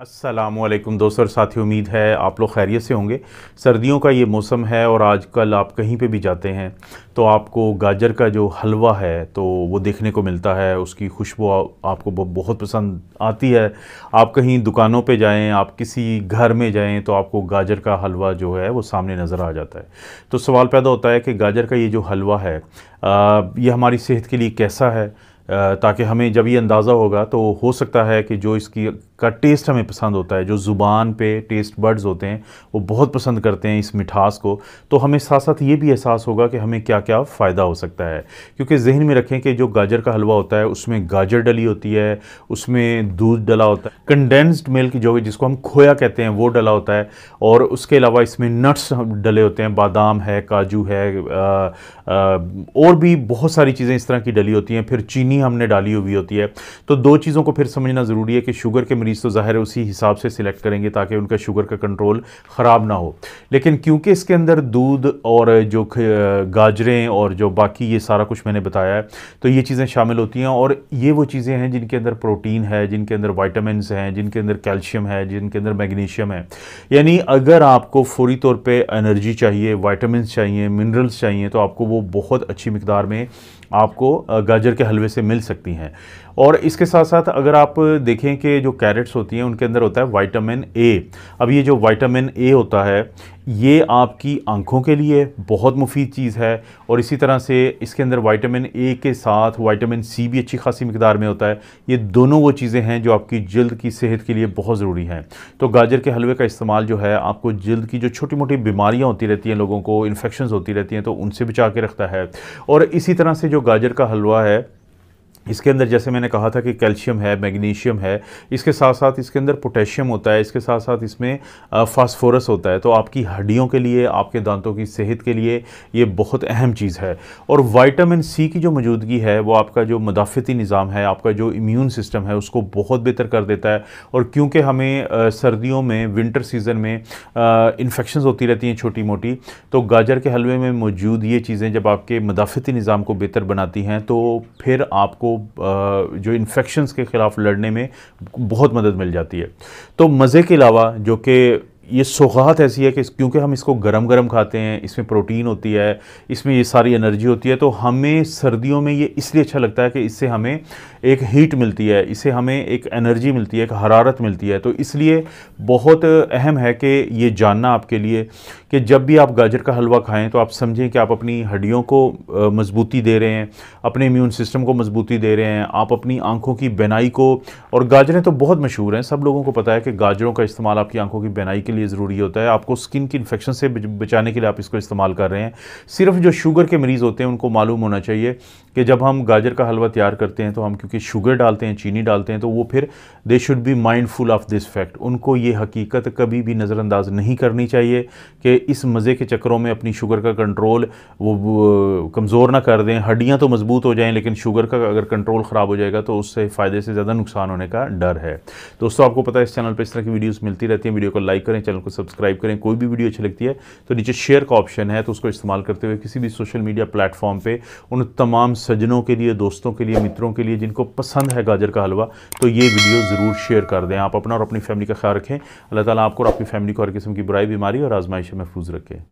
असलम दोस्तों और साथी उम्मीद है आप लोग खैरियत से होंगे सर्दियों का ये मौसम है और आजकल आप कहीं पे भी जाते हैं तो आपको गाजर का जो हलवा है तो वो देखने को मिलता है उसकी खुशबू आपको बहुत पसंद आती है आप कहीं दुकानों पे जाएं आप किसी घर में जाएं तो आपको गाजर का हलवा जो है वो सामने नज़र आ जाता है तो सवाल पैदा होता है कि गाजर का ये जो हलवा है आ, ये हमारी सेहत के लिए कैसा है ताकि हमें जब ये अंदाज़ा होगा तो हो सकता है कि जो इसकी का टेस्ट हमें पसंद होता है जो ज़ुबान पे टेस्ट बर्ड्स होते हैं वो बहुत पसंद करते हैं इस मिठास को तो हमें साथ साथ ये भी एहसास होगा कि हमें क्या क्या फ़ायदा हो सकता है क्योंकि जहन में रखें कि जो गाजर का हलवा होता है उसमें गाजर डली होती है उसमें दूध डला होता है कंडेंस्ड मिल्क जो है जिसको हम खोया कहते हैं वो डला होता है और उसके अलावा इसमें नट्स डले होते हैं बादाम है काजू है आ, आ, और भी बहुत सारी चीज़ें इस तरह की डली होती हैं फिर चीनी हमने डाली हुई होती है तो दो चीज़ों को फिर समझना ज़रूरी है कि शुगर के मरीज़ तो ज़ाहिर है उसी हिसाब से सिलेक्ट करेंगे ताकि उनका शुगर का कंट्रोल ख़राब ना हो लेकिन क्योंकि इसके अंदर दूध और जो गाजरें और जो बाकी ये सारा कुछ मैंने बताया है तो ये चीज़ें शामिल होती हैं और ये वो चीज़ें हैं जिनके अंदर प्रोटीन है जिनके अंदर वाइटामिन हैं जिनके अंदर कैल्शियम है जिनके अंदर मैगनीशियम है यानी अगर आपको फौरी तौर पर एनर्जी चाहिए वाइटामिन चाहिए मिनरल्स चाहिए तो आपको वो बहुत अच्छी मकदार में आपको गाजर के हलवे से मिल सकती हैं और इसके साथ साथ अगर आप देखें कि जो कैरेट कैरेट्स होती हैं उनके अंदर होता है वाइटामिन ए अब ये जो वाइटामिन ए होता है ये आपकी आंखों के लिए बहुत मुफीद चीज़ है और इसी तरह से इसके अंदर वाइटामिन ए के साथ वाइटामिन सी भी अच्छी खासी मकदार में होता है ये दोनों वो चीज़ें हैं जो आपकी जल्द की सेहत के लिए बहुत ज़रूरी हैं तो गाजर के हलवे का इस्तेमाल जो है आपको जल्द की जो छोटी मोटी बीमारियाँ होती रहती हैं लोगों को इन्फेक्शन होती रहती हैं तो उनसे बचा के रखता है और इसी तरह से जो गाजर का हलवा है इसके अंदर जैसे मैंने कहा था कि कैल्शियम है मैग्नीशियम है इसके साथ साथ इसके अंदर पोटेशियम होता है इसके साथ साथ इसमें फास्फोरस होता है तो आपकी हड्डियों के लिए आपके दांतों की सेहत के लिए ये बहुत अहम चीज़ है और वाइटामिन सी की जो मौजूदगी है वो आपका जो मदाफ़ती निज़ाम है आपका जो इम्यून सिस्टम है उसको बहुत बेहतर कर देता है और क्योंकि हमें सर्दियों में विंटर सीज़न में इन्फेक्शन होती रहती हैं छोटी मोटी तो गाजर के हलवे में मौजूद ये चीज़ें जब आपके मदाफ़ती निज़ाम को बेहतर बनाती हैं तो फिर आपको जो इन्फेक्शंस के ख़िलाफ़ लड़ने में बहुत मदद मिल जाती है तो मज़े के अलावा जो कि ये सौगात ऐसी है कि क्योंकि हम इसको गरम गरम खाते हैं इसमें प्रोटीन होती है इसमें ये सारी एनर्जी होती है तो हमें सर्दियों में ये इसलिए अच्छा लगता है कि इससे हमें एक हीट मिलती है इससे हमें एक एनर्जी मिलती है एक हरारत मिलती है तो इसलिए बहुत अहम है कि ये जानना आपके लिए कि जब भी आप गाजर का हलवा खाएं तो आप समझें कि आप अपनी हड्डियों को मजबूती दे रहे हैं अपने इम्यून सिस्टम को मजबूती दे रहे हैं आप अपनी आंखों की बेनाई को और गाजरें तो बहुत मशहूर हैं सब लोगों को पता है कि गाजरों का इस्तेमाल आपकी आंखों की बेनाई के लिए ज़रूरी होता है आपको स्किन की इन्फेक्शन से बचाने के लिए आप इसको इस्तेमाल कर रहे हैं सिर्फ जो शुगर के मरीज़ होते हैं उनको मालूम होना चाहिए कि जब हम गाजर का हलवा तैयार करते हैं तो हम क्योंकि शुगर डालते हैं चीनी डालते हैं तो वो फिर they should be mindful of this fact उनको ये हकीकत कभी भी नज़रअंदाज नहीं करनी चाहिए कि इस मज़े के चक्करों में अपनी शुगर का कंट्रोल वो कमज़ोर ना कर दें हड्डियाँ तो मजबूत हो जाएँ लेकिन शुगर का अगर कंट्रोल ख़राब हो जाएगा तो उससे फ़ायदे से ज़्यादा नुकसान होने का डर है दोस्तों आपको पता है इस चैनल पर इस तरह की वीडियोज़ मिलती रहती हैं वीडियो को लाइक करें चैनल को सब्सक्राइब करें कोई भी वीडियो अच्छी लगती है तो नीचे शेयर का ऑप्शन है तो उसको इस्तेमाल करते हुए किसी भी सोशल मीडिया प्लेटफॉर्म पर उन तमाम सजनों के लिए दोस्तों के लिए मित्रों के लिए जिनको पसंद है गाजर का हलवा तो ये वीडियो ज़रूर शेयर कर दें आप अपना और अपनी फैमिली का ख्याल रखें अल्लाह ताला आपको और आपकी फैमिली को हर किस्म की बुराई बीमारी और आजमाइश में महफूज रखे